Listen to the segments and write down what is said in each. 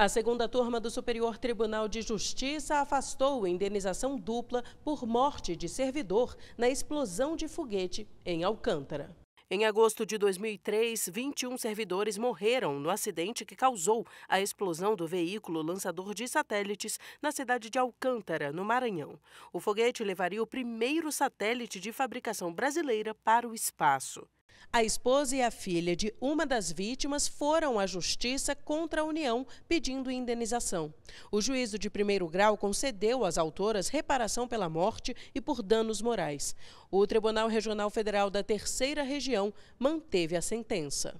A segunda turma do Superior Tribunal de Justiça afastou indenização dupla por morte de servidor na explosão de foguete em Alcântara. Em agosto de 2003, 21 servidores morreram no acidente que causou a explosão do veículo lançador de satélites na cidade de Alcântara, no Maranhão. O foguete levaria o primeiro satélite de fabricação brasileira para o espaço. A esposa e a filha de uma das vítimas foram à justiça contra a União pedindo indenização. O juízo de primeiro grau concedeu às autoras reparação pela morte e por danos morais. O Tribunal Regional Federal da Terceira Região manteve a sentença.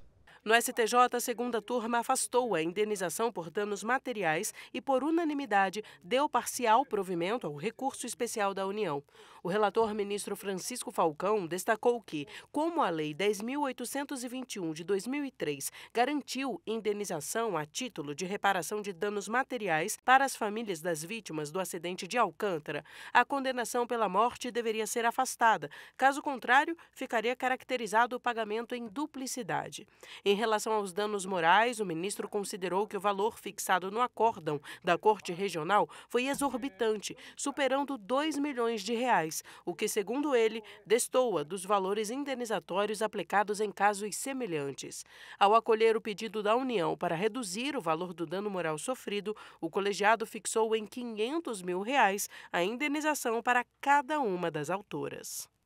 No STJ, a segunda turma afastou a indenização por danos materiais e, por unanimidade, deu parcial provimento ao recurso especial da União. O relator ministro Francisco Falcão destacou que, como a Lei 10.821 de 2003 garantiu indenização a título de reparação de danos materiais para as famílias das vítimas do acidente de Alcântara, a condenação pela morte deveria ser afastada. Caso contrário, ficaria caracterizado o pagamento em duplicidade. Em relação aos danos morais, o ministro considerou que o valor fixado no acórdão da Corte Regional foi exorbitante, superando 2 milhões de reais, o que, segundo ele, destoa dos valores indenizatórios aplicados em casos semelhantes. Ao acolher o pedido da União para reduzir o valor do dano moral sofrido, o colegiado fixou em 500 mil reais a indenização para cada uma das autoras.